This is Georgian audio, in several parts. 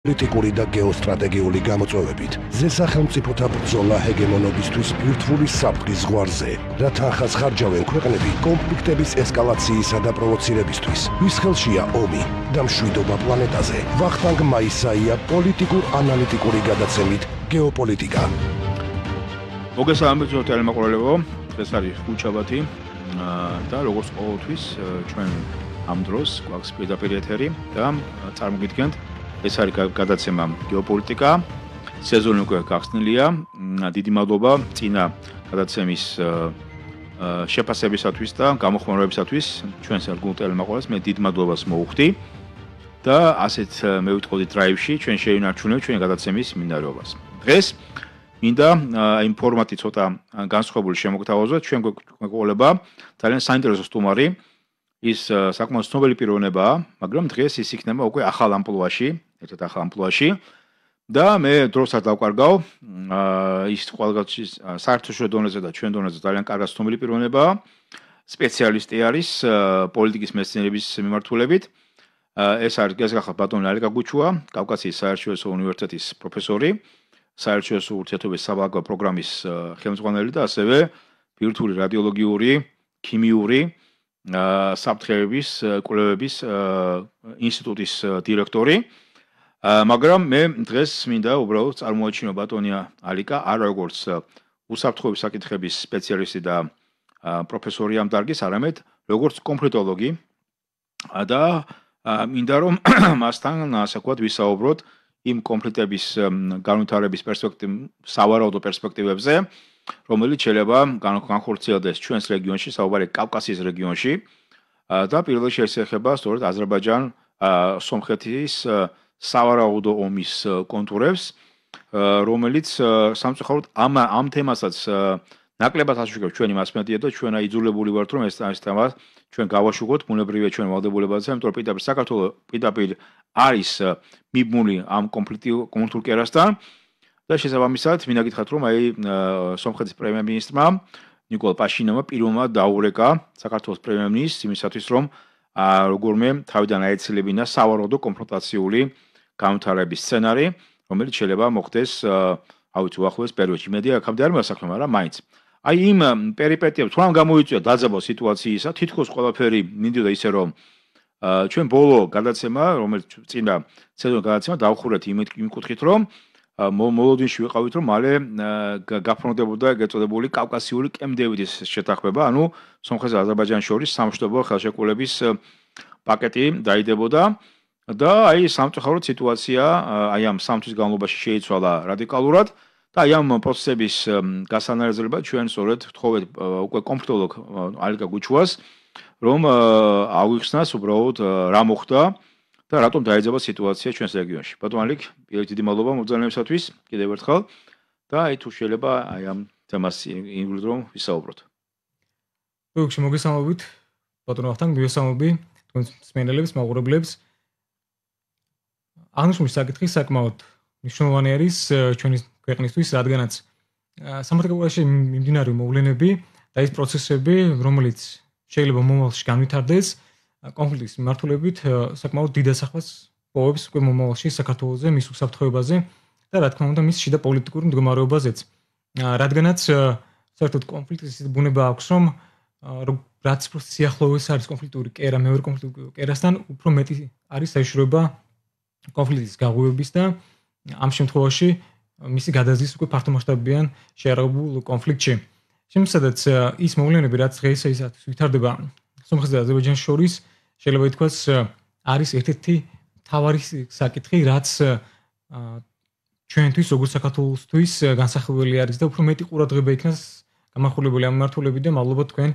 პოლიტიკური და გეოსტრატეგიული გამოწვევებით. ზესახელმწიფოთა ბრძოლა ჰეგემონობისთვის ბირთვული საფრთხის ზღვარზე, რათა ახასხარჯავენ ქვეყნები კონფლიქტების ესკალაციისა და პროვოცირებისთვის. ვის ხელშია ომი და მშვიდობა პლანეტაზე? ვახტანგ მაისაია პოლიტიკურ ანალიტიკური გადაცემით გეოპოლიტიკა. მოგესალმებით თელემაყურებლებო, დღეს არის ხუჩაბათი და როგორც ყოველთვის ჩვენ ამ დროს გვაქვს პედაპირეთერი და წარმოგიდგენთ ეს არის გადაცემა გეოპოლიტიკა სეზონი უკვე გახსნილია დიდი მადლობა წინა გადაცემის შეფასებისათვის და გამოხმარებისათვის ჩვენს გულტელმა ყოველს მე დიდ მადლობას მოუხდი და ასეთ მევიტყოდი დრაივში ჩვენ შევინარჩუნებ ჩვენი გადაცემის მინდარეობას დღეს მინდა იმ ფორმატი ცოტა განსხვავებული შემოგთავაზოთ ჩვენ გვეყოლება ძალიან საინტერესო სტუმარი ის საკმაოდ ცნობილი პიროვნებაა მაგრამ დღეს ის იქნება უკვე ახალ ამპლუაში ერთად ახალ ამპლუაში და მე დროსაც დავკარგავ ის ყველგანაც საერთაშორისო დონეზე და ჩვენ დონეზე ძალიან კარგი ცნობილი პიროვნებაა სპეციალისტი არის პოლიტიკის მეცნიერების მიმართულებით ეს არის გასახა ბატონ ალიკა გუჩუა კავკასიის საერთაშორისო უნივერსიტეტის პროფესორი საერთაშორისო ურთიერთობების საბაგო პროგრამის ხელმძღვანელი და ასევე ვირტუალური რადიოლოგიური ქიმიური აა საფრთხეების კვლევების ინსტიტუტის დირექტორი. აა მაგრამ მე დღეს მინდა უბრალოდ წარმოაჩინო ბატონია ალიკა არ როგორც უსაფრთხოების საკითხების სპეციალისტი და პროფესორი ამ დარგის, არამედ როგორც კონფლიქტოლოგი და მინდა რომ მასთან ასე ვქოთ ვისაუბროთ იმ კონფლიქტების განვითარების პერსპექტივ სავარაუდო პერსპექტივებზე, რომელიც შეიძლება განხორციელდეს ჩვენს რეგიონში, საუბარია კავკასიის რეგიონში და პირველ რიგში ეს ეხება სწორედ აზერბაიჯან სომხეთის სავარაუდო ომის э, კონტურებს, э, რომელიც э, სამწუხაროდ ამ ამ თემასაც ნაკლებად აღშვიქებს ჩვენი მასმედია და ჩვენა იძულებული ვართ რომ ეს თემა ჩვენ გავაშუქოთ მონებრივია ჩვენ ვალდებულებაზე, ამიტომ პიტაპირ საქართველოს პიტაპირ არის მიბმული ამ კონფლიქტი კონტურ კერასთან და შესაბამისად მინაკითხათ რომ აი სომხეთის პრემიერ-მინისტრმა ნიკოლ პაშინოვმა პირველმა დაურეკა საქართველოს პრემიერ-მინისტრს იმისათვის რომ როგორმე თავიდან აეცილებინა სავარაუდო კონფრონტაციული გამთარების სცენარი, რომელიც შეიძლება მოხდეს აუ თუ ახლოს პერიოდში. მე დიახ, ამდე არ მასახლე, მაგრამ მაინც. აი იმ პერიპეტიებს თან გამოიწვია დაძაბო სიტუაციისა, თითქოს ყველაფერი მინდოდა ისე რომ ჩვენ ბოლო გადაცემა, რომელიც წინა სეზონ გადაცემა დავხურეთ იმ იმ კუთხით, რომ მოლოდინში ვიყავით, რომ მალე გაფრონდებოდა გეწოდებული კავკასიური კემდევიდის შეთანხმება, ანუ სომხეთ-აზერბაიჯანში სამშობლო ხელშეკრულების პაკეტი დაიდებოდა და და აი სამწუხაროდ სიტუაცია აი ამ სამთვის განმავლობაში შეიცვალა რადიკალურად და აი ამ პროცესების გასანარჩუნებლა ჩვენ სწორედ ვთხოვეთ უკვე კომფორტოლოგ ალგა გუჩვას რომ აგვიხსნას უბრალოდ რა მოხდა და რატომ დაიძაბა სიტუაცია ჩვენს რეგიონში. ბატონ ალიქ, პირველ დიდი მადლობა მოგზაურებისათვის კიდევ ერთხელ და აი თუ შეიძლება აი ამ თემას ინგლისურ რომ ვისაუბროთ. ბოქში მოგესალმებით ბატონ ახთან, მოგესალმები თქვენს მსმენელებს, მაყურებლებს. აა აღნიშნული საკითხი საკმაოდ მნიშვნელოვანი არის ჩვენი ქვეყნისთვის, რადგანაც სამართლებრივი მიმდინარე მოვლენები და ის პროცესები, რომელიც შეიძლება მომავალში განვითარდეს, კონფლიქტის მიმართულებით საკმაოდ დიდ ასახვას პოვებს უკვე მომავალში საქართველოს მის უსაფრთხოებაზე და რა თქმა უნდა მის შიდა პოლიტიკურ მდგომარეობაზეც. რადგანაც საერთოდ კონფლიქტის ბუნება აქვს, რომ რაც პროცესი ახლოვეს არის კონფლიქტური კერა, მეორე კონფლიქტური კერასთან უფრო მეტი არის საშუალება კონფლიქტის გაღვივების და ამ შემთხვევაში მისი გადაზის უკვე ფართო მასშტაბიან შეერაგებულ კონფლიქტში. შემცადაც ის მოვლენები, რაც დღეს ისაც ვითარდება სომხეთსა და აზერბაიჯანს შორის, შეიძლება ითქვას არის ერთ-ერთი მთავარი საკითხი, რაც ჩვენთვის, როგორც საქართველოსთვის, განსახილველი არის და უფრო მეტი ყურადღება იქნას გამახვილებული ამ მართულებით და მადლობა თქვენ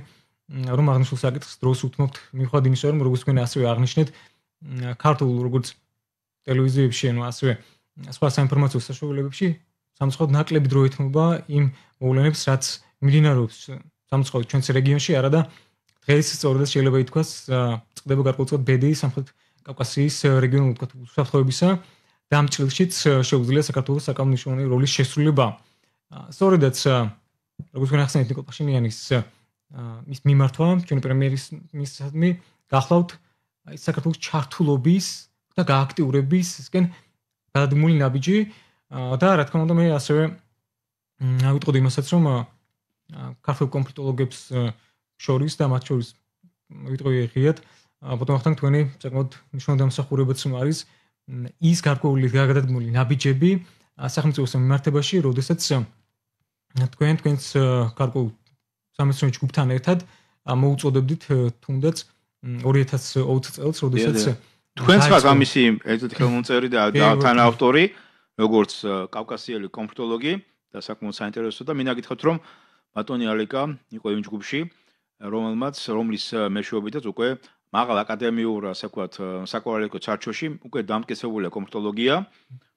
რომ აღნიშნულ საკითხს დროს უთმობთ მიხვად იმისა, რომ როგორც თქვენ ასევე აღნიშნეთ, ქართულ როგორც ტელევიზიებში ანუ ასე სხვა საინფორმაციო საშუალებებში სამწუხაროდ ნაკლები დრო ეთმობა იმ მოვლენებს რაც მიმდინარეობს სამწუხაროდ ჩვენს რეგიონში არა და დღეს სწორედ შეიძლება ითქვას წდება გარკვეულწილად ბედი სამხრეთ კავკასიის რეგიონულ თქვა უსაფრთხოებისა და ამ წილშიც შეუძლია საქართველოს საკანონმდებლო როლის შესრულება სწორედაც როგორც თქვენ ახსენეთ ნიკო პაშინიანის მის მიმართვა ჩვენი პრემიერის მისადმი გახლავთ აი საქართველოს ჩართულობის და გააქტიურებისკენ გადადგმული ნაბიჯი და რა თქმა უნდა მე ასევე ვიტყოდი იმასაც რომ ქართულ კომპიუტოლოგებს შორის და მათ შორის ვიტყვი ღიად ბოტონახთან თქვენი საკმაოდ მნიშვნელოვანი დამსახურებაც რომ არის ის გარკვეული გადადგმული ნაბიჯები სახელმწიფო სამმართებაში როდესაც თქვენ თქვენს გარკვეულ სამეცნიერო ჯგუფთან ერთად მოუწოდებდით თუნდაც 2020 წელს როდესაც yeah, yeah. თქვენც ხართ ამისი ერთ-ერთი ხელმომწერი და თან ავტორი როგორც კავკასიელი კომფორტოლოგი და საკმაოდ საინტერესო და მინა გითხოთ რომ ბატონი ალიკა იყო იმ ჯგუფში რომელმაც რომლის მეშვეობითაც უკვე მაღალ აკადემიურ ასე ვქოთ საკვალიფიკაციო ჩარჩოში უკვე დამკესებულია კომფორტოლოგია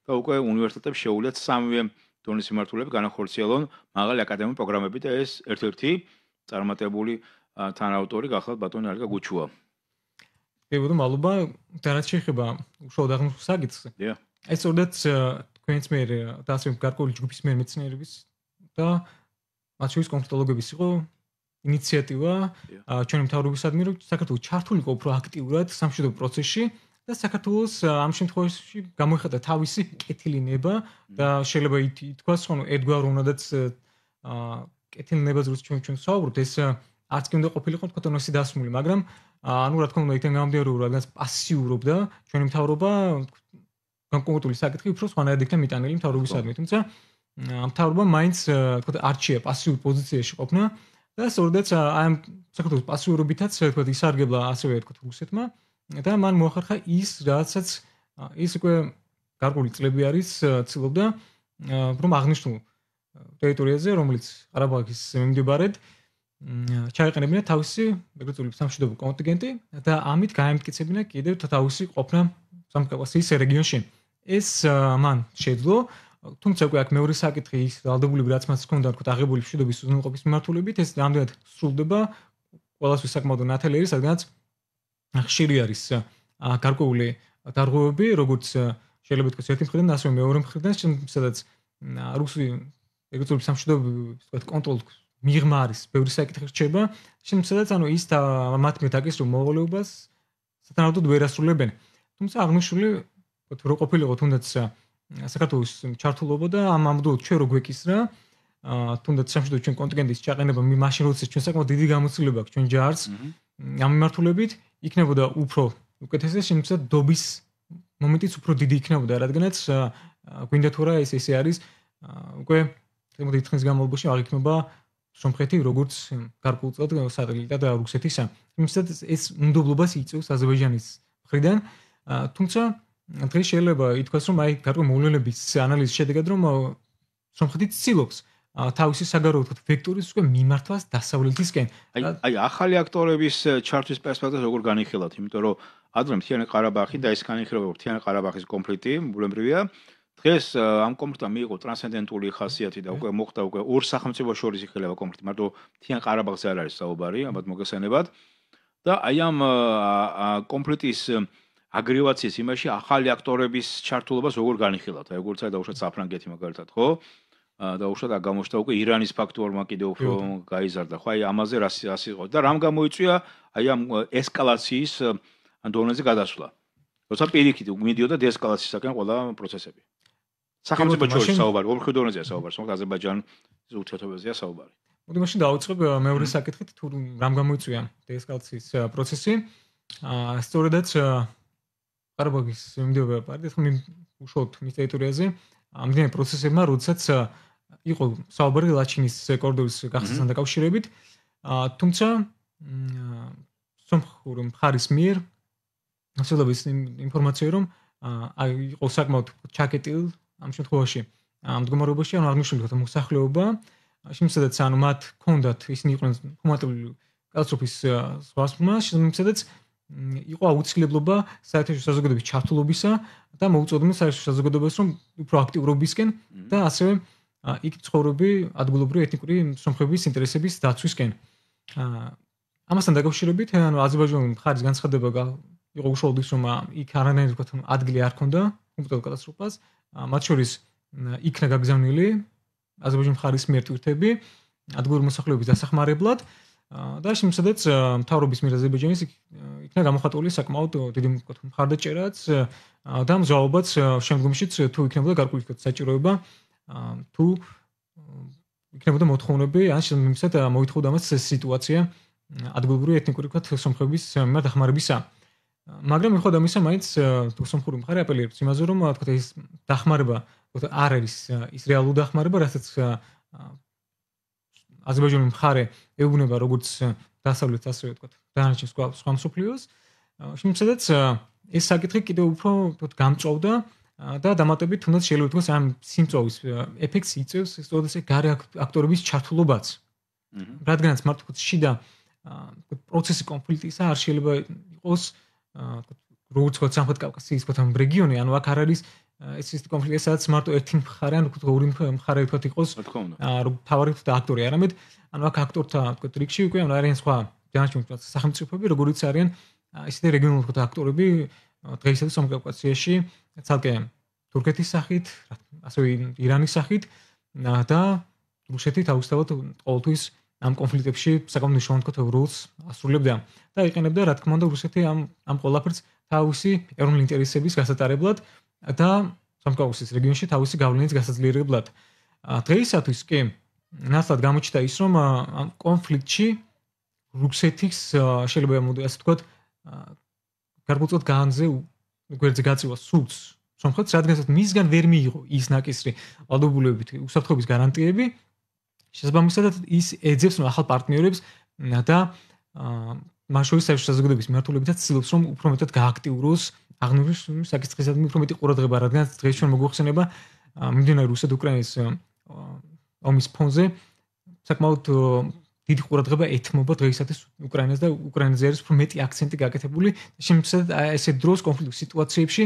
და უკვე უნივერსიტეტებს შეუძლიათ სამვე დონის მიმართულებით განახორციელონ მაღალი აკადემიური პროგრამები და ეს ერთ-ერთი წარმატებული თანაავტორი გახლავთ ბატონი ალიკა გუჩუა ვიბოდო მალობა დანაც შეხება უშუალოდ აღნიშნულ საკითხზე. დიახ. ეს უნდა თქვენს მიერ დასვენ გარკვეული ჯგუფის მიერ მეცნიერების და მათ შორის კონფლიქტოლოგების იყო ინიციატივა ჩვენი მთავრობის ადმირო საქართველოს ჩართულიყო უფრო აქტიურად სამშვიდობო პროცესში და საქართველოს ამ შემთხვევაში გამოიხატა თავისი კეთილინება და mm. შეიძლება ითქვას ხომ ედგვა რომადაც კეთილინებაზე რომ ჩვენ ჩვენ საუბრობთ ეს არც კი უნდა ყოფილიყო თქო თონოსი დასმული მაგრამ ანუ რა თქმა უნდა იქიდან გამომდინარე რომ რაღაც პასიურობდა ჩვენი მთავრობა კონკრეტული საკითხი უფრო სხვანაირად იქნა მიტანილი მთავრობისადმი თუმცა მთავრობა მაინც თქო არჩია პასიურ პოზიციაში ყოფნა და სწორედაც აი ამ საკითხის პასიურობითაც თქო ისარგებლა ასევე თქო რუსეთმა და მან მოახერხა ის რაღაცაც ის უკვე გარკული წლები არის ცდილობდა რომ აღნიშნულ ტერიტორიაზე რომელიც ყარაბაღის მიმდებარედ აა ჩაიყენებინა თავისი ეგრეთული სამშვიდობო კონტინგენტი და ამით გამამტკიცებინა კიდევ თავისი ყოფნა სამკავასის რეგიონში. ეს მან შეძლო, თუმცა უკვე აქ მეორე საკითხი ის დაალდებული რაც მას ჰქონდა თქო აღებული მშვიდობის უზრუნყოფის მიმართულებით, ეს რამდენად სრულდება ყოველას უსაკმაოდ ნათელი, რადგანაც ხშირი არის გარკვეული დარღვევები, როგორც შეიძლება ვთქვას ერთი მხრიდან, ასე მეორე მხრიდან, სადაც რუსი ეგრეთული სამშვიდობო თქო კონტროლს მიღმა არის ბევრი საკითხი რჩება შემცადაც ანუ ის მათ მეტაკის რომ მოვლეობას სათანადოდ ვერასრულებენ თუმცა აღნიშნული თუ რო ყოფილიყო თუნდაც საქართველოს ჩართულობა და ამ ამბობთ ჩვენ რო გვეკისრა თუნდაც სამშვიდო ჩვენ კონტინენტის ჩაყენება მაშინ როდესაც ჩვენ საკმაოდ დიდი გამოცდილება აქვს ჩვენ ჯარს ამ მიმართულებით იქნებოდა უფრო უკეთესი შემცადაც დობის მომენტიც უფრო დიდი იქნებოდა რადგანაც გვინდა თურა ეს ესე არის უკვე თემოდი თხნის გამოლობაში აღიქმება სომხეთი როგორც გარკულწოდ საგრილიტა და რუსეთისა იმისთვის ეს მნდობლობას იწევს აზერბაიჯანის მხრიდან თუმცა დღეს შეიძლება ითქვას რომ აი გარკვეული მოვლენების ანალიზის შედეგად რომ სომხეთი ცდილობს თავისი საგარეო თქო ვექტორის უკვე მიმართვას დასავლეთისკენ აი აი ახალი აქტორების ჩარტვის პერსპექტივას როგორ განიხილავთ იმიტომ რომ ადრე მთიანი ყარაბახი და ეს განიხილება მთიანი ყარაბახის კონფლიქტი უბრალოდ დღეს ამ კონფლიქტმა მიიღო ტრანსცენდენტული ხასიათი და უკვე მოხდა უკვე ორ სახელმწიფო შორის იქნება კონფლიქტი, მარტო თიან ყარაბაღზე არ არის საუბარი, ამათ მოგესენებათ. და აი ამ კონფლიქტის აგრევაციის იმაში ახალი აქტორების ჩართულობას როგორ განიხილავთ? აი როგორც აი დაუშვათ საფრანგეთი მაგალითად, ხო? დაუშვათ აი გამოშთა უკვე ირანის ფაქტორმა კიდე უფრო გაიზარდა. ხო, აი ამაზე რას ის იყო და რამ გამოიწვია აი ამ ესკალაციის ან დონეზე გადასვლა? როცა პირიქით მიდიოდა დეესკალაციისაკენ ყველა პროცესები. სახელმწიფო ჩორის საუბარი, ოფხი დონეზეა საუბარი, სხვა აზერბაიჯანის უთავრობაზეა საუბარი. მოდი მაშინ დავიწყებ მეორე საკითხით, თუ რამ გამოიწვია დეესკალაციის э, პროცესი. აა სწორედაც э, ყარაბაგის მიმდებარე პარტიას ხომ უშოთ მის ტერიტორიაზე ამდენ პროცესებმა, როდესაც э, იყო საუბარი ლაჩინის კორდოვის გახსნასთან mhm. დაკავშირებით. აა თუმცა სომხურ მხარის მიერ ახლობის ინფორმაცია რომ აი იყო საკმაოდ ჩაკეტილი ამ შემთხვევაში ამ მდგომარეობაში ანუ აღნიშნულითაც მოსახლეობა შემცადეთ ანუ მათ კონდათ ისინი იყვნენ ჰუმანიტარული კალცოფის სხვასმა შემცადეთ იყო აუცილებლობა საერთაშორისო საზოგადოების ჩართულობისა და მოუწოდებდნენ საერთაშორისო საზოგადოებას რომ უფრო აქტიურობისკენ mm. და ასევე იქ ცხოვრები ადგილობრივი ეთნიკური სომხების ინტერესების დაცვისკენ ამასთან დაკავშირებით ანუ აზერბაიჯანული მხარის განცხადება იყო უშუალოდ ის რომ იქ არანაირი თქო ადგილი არ ქონდა უბრალოდ კატასტროფას მათ შორის იქნა გაგზავნილი აზერბაიჯანის მხარის მერტივთები ადგილ მოსახლეობის დასახმარებლად და შემდეგაც მთავრობის მიერ აზერბაიჯანის იქნა გამოხატული საკმაოდ დიდი მხარდაჭერაც და მსვლელობაც შემდგომშიც თუ იქნებოდა გარკვეული საჭიროება თუ იქნებოდა მოთხოვნები ან შემდეგაც მოითხოვდა მას ეს სიტუაცია ადგილობრივი ეთნიკური თქვა სომხების მიმართ ახმარებისა მაგრამ ხო და მისა მაინც э, თუ სამხური მხარე აპელირებს იმაზე რომ თქო ეს დახმარება თქო არ არის э, ის რეალური დახმარება რასაც э, აზერბაიჯანი მხარე ეუბნება როგორც დასავლეთ ასევე თქო დანარჩენ სხვა სხვა მსოფლიოს შემიცადეთ ეს საკითხი კიდევ უფრო თქო გამწოვდა და დამატებით თუნდაც შეიძლება თქოს ამ სიმწოვის ეფექტს იწევს ეს თქო ესე გარე აქტორების ჩართულობაც რადგანაც მართ თქო შიდა თქო პროცესი კონფლიქტისა არ შეიძლება იყოს როგორც ვთქვათ სამხრეთ კავკასიის ვთქვათ ამ რეგიონი, ანუ აქ არ არის ეს ის კონფლიქტი, სადაც მარტო ერთი მხარე, ანუ ვთქვათ ორი მხარე ვთქვათ იყოს. აა რომ თავარი ვთქვათ აქტორი არამედ, ანუ აქ აქტორთა ვთქვათ რიგში უკვე არიან სხვა ჯანშინ ვთქვათ სახელმწიფოები, როგორც არიან ისეთი რეგიონული ვთქვათ აქტორები დღეისათვის სამხრეთ კავკასიაში, თალკე თურქეთის სახით, ასევე ირანის სახით და რუსეთით აუცილებლად ყოველთვის აა ამ კონფლიქტებში საკმაოდ მნიშვნელოვან თქო როლს ასრულებდა და იყენებდა რა თქმა უნდა რუსეთი ამ ამ ყველაფერს თავისი ეროვნული ინტერესების გასატარებლად და სამკაუსის რეგიონში თავისი გავლენის გასაძლიერებლად. დღეისათვის კი ნასად გამოჩნდა ის რომ ამ კონფლიქტში რუსეთის შეიძლება მოდი ასე ვთქვათ გარკვეულწოდ განზე გვერდზე გაწევა სულს სამხრეთ რადგანაც მისგან ვერ მიიღო ის ნაკისრი ალბულებით უსაფრთხოების გარანტიები შესაბამისად ის ეძებს ახალ პარტნიორებს და მას შორის საზოგადოების მიმართულებითაც ცდილობს რომ უფრო მეტად გააქტიუროს აღნიშნულს საკითხებზე უფრო მეტი ყურადღება რადგან დღეს ჩვენ მოგვეხსენება მიმდინარე რუსეთ-უკრაინის ომის ფონზე საკმაოდ დიდი ყურადღება ეთმობა დღეისათვის უკრაინას და უკრაინის ზერეს უფრო მეტი აქცენტი გაკეთებული შემთხვევით ესე დროს კონფლიქტის სიტუაციებში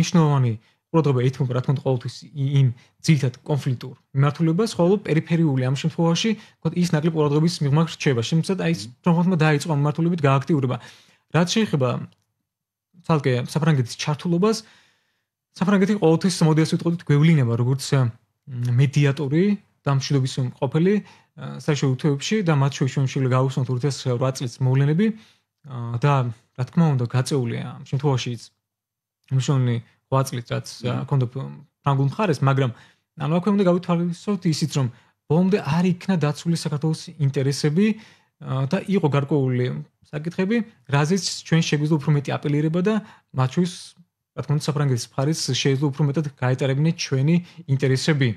ნიშნოვანი აა უბრალოდ ეთმობა რა თქმა უნდა ყოველთვის იმ ძირითად კონფლიქტურ მიმართულებას, ხოლო პერიფერიული ამ შემთხვევაში, თქო ის ნაკლებ უბრალოდობის მიღმა რჩება, შემცეთ აი ეს თანხმობა დაიწყო მიმართულებით გააქტიურება. რაც შეიძლება თალკე საფრანგეთის ჩართულობას საფრანგეთი ყოველთვის მოდიას ვიტყოდით გვევლინება როგორც მედიატორი და მშვიდობის მყოფელი საშო უთევებში და მათ შორის შეიძლება გავუსვათ 2008 წლის მოვლენები და რა თქმა უნდა გაწეულია ამ შემთხვევაშიც მნიშვნელოვანი 8 წლით რაც ქონდა ფრანგულ მხარეს, მაგრამ ანუ აქ უნდა გავითვალისწინოთ ისიც რომ ბომბე არ იქნა დაცული საქართველოს ინტერესები და იყო გარკვეული საკითხები, რაზეც ჩვენ შეგვიძლია უფრო მეტი აპელირება და მათ შორის რა თქმა უნდა საფრანგეთის მხარეს შეიძლება უფრო მეტად გაეტარებინა ჩვენი ინტერესები.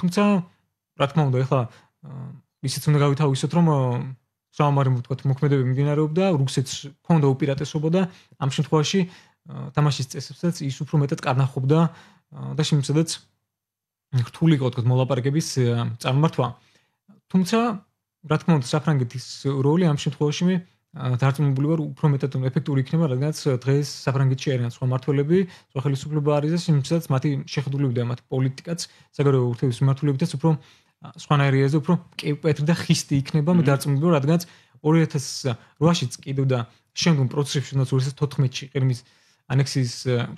თუმცა რა თქმა უნდა ეხლა ისიც უნდა გავითავისოთ რომ სამამარი თქო მოქმედებები მიმდინარეობდა რუსეთს ქონდა უპირატესობა და ამ შემთხვევაში თამაშის წესებსაც ის უფრო მეტად კარნახობდა და შემიცადეთ რთული იყო თქო მოლაპარაკების წარმართვა. თუმცა რა თქმა უნდა საფრანგეთის როლი ამ შემთხვევაში მე დარწმუნებული ვარ უფრო მეტად ეფექტური იქნება, რადგანაც დღეს საფრანგეთში არიან სხვა მართველები, სხვა ხელისუფლება არის და შემიცადეთ მათი შეხედულები და მათი პოლიტიკაც საგარეო ურთიერთობის მართველებითაც უფრო სხვანაირია და უფრო კეპეთრი და ხისტი იქნება მე დარწმუნებული ვარ, რადგანაც 2008 წელს კიდევ და შემდგომ პროცესში, თუნდაც 2014 წელს ყირიმის ანექსის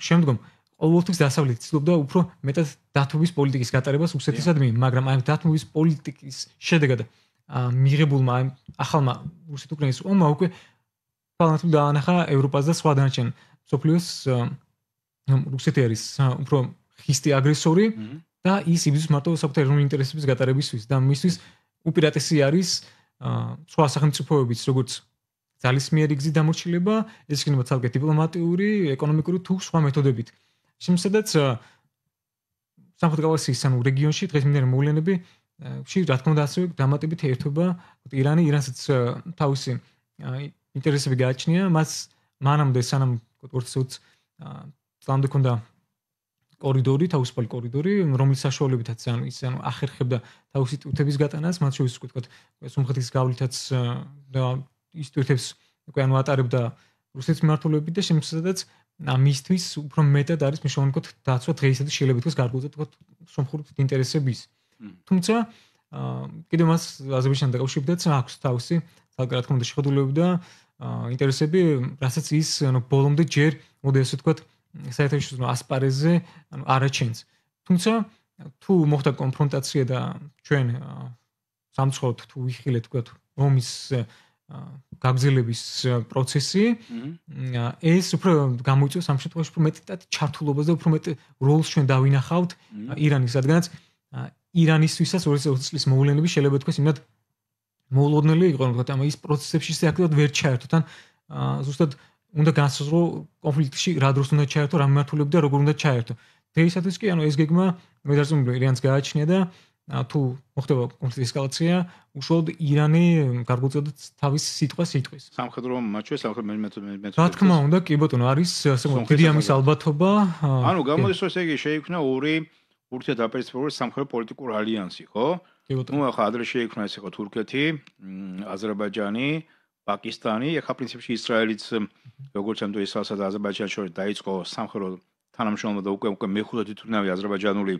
შემდგომ ყოველთვის დასავლეთ ცდილობდა უფრო მეტად დათმობის პოლიტიკის გატარებას რუსეთისადმი, მაგრამ აი დათმობის პოლიტიკის შედეგად მიღებულმა ახალმა რუსეთ-უკრაინის ომმა უკვე ფალანთი დაანახა ევროპას და სხვა დანარჩენ სოფლიოს რუსეთი არის უფრო ხისტი აგრესორი და ის იბის მარტო საკუთარ ეროვნული ინტერესების გატარებისთვის და მისთვის უპირატესი არის სხვა სახელმწიფოებიც როგორც ძალისმიერი გზი დამორჩილება, ეს იქნება თალკე დიპლომატიური, ეკონომიკური თუ სხვა მეთოდებით. შემდეგაც სამხრეთ კავკასიის ანუ რეგიონში დღეს მინდა მოვლენები, ში რა თქმა უნდა ასევე დამატებით ერთობა ირანი ირანსაც თავისი ინტერესები გააჩნია, მას მანამდე სანამ 420 ლანდ კონდა კორიდორი, თავისუფალი კორიდორი, რომელიც საშუალებითაც ანუ ის ანუ ახერხებდა თავისი ტუტების გატანას, მათ შორის, ვთქვათ, სამხრეთის გავლითაც და ის თვითებს უკვე ანუ ატარებდა რუსეთის მმართველები და შემცადაც ამისთვის უფრო მეტად არის მნიშვნელოვანი თქო დაცვა დღეისა და შეიძლება თქოს გარკვეულ თქო სომხურის ინტერესების. თუმცა კიდევ მას აზერბაიჯანთან დაკავშირებდეც აქვს თავისი ძალიან რა თქმა უნდა შეხედულებები და ინტერესები, რასაც ის ანუ ბოლომდე ჯერ მოდი ასე თქვა საერთაშორისო ასპარეზზე ანუ არაჩენს. თუმცა თუ მოხდა კონფრონტაცია და ჩვენ სამცხოვრთ თუ ვიხილეთ თქო ომის გაგზელების პროცესი ეს უფრო გამოიწვევს ამ შემთხვევაში უფრო მეტად ჩართულობას და უფრო მეტ როლს ჩვენ დავინახავთ ირანის რადგანაც ირანისთვისაც 2020 წლის მოვლენები შეიძლება თქვას იმდა მოულოდნელი იყო თქო ამ ის პროცესებში შეაქტიოდ ვერ ჩაერთოთ ან ზუსტად უნდა განსაზღვრო კონფლიქტში რა დროს უნდა ჩაერთო რა მიმართულებით და როგორ უნდა ჩაერთო დღეისათვის კი ანუ ეს გეგმა მე დარწმუნებული ირანს გააჩნია და აა თუ მოხდება კონფლიქტის ესკალაცია, უშუალოდ ირანი გარგუძოდა თავის სიტყვას სიტყვის. სამხედრო მომაჩვე, სამხედრო მე მე მე. რა თქმა უნდა, კი ბატონო, არის საკმაოდ დიდი ამის ალბათობა. ანუ გამოდის ეს იგი შეიქმნა ორი ურთიერთ დაპირისპირებული სამხედრო პოლიტიკური ალიანსი, ხო? კი ბატონო. ნუ ახლა ადრე შეიქმნა ეს ხო თურქეთი, აზერბაიჯანი, პაკისტანი, ახლა პრინციპში ისრაელიც როგორც ამ თუ ისრაელსა და აზერბაიჯანში დაიწყო სამხედრო თანამშრომლობა და უკვე უკვე მეხუთე თურქნავი აზერბაიჯანული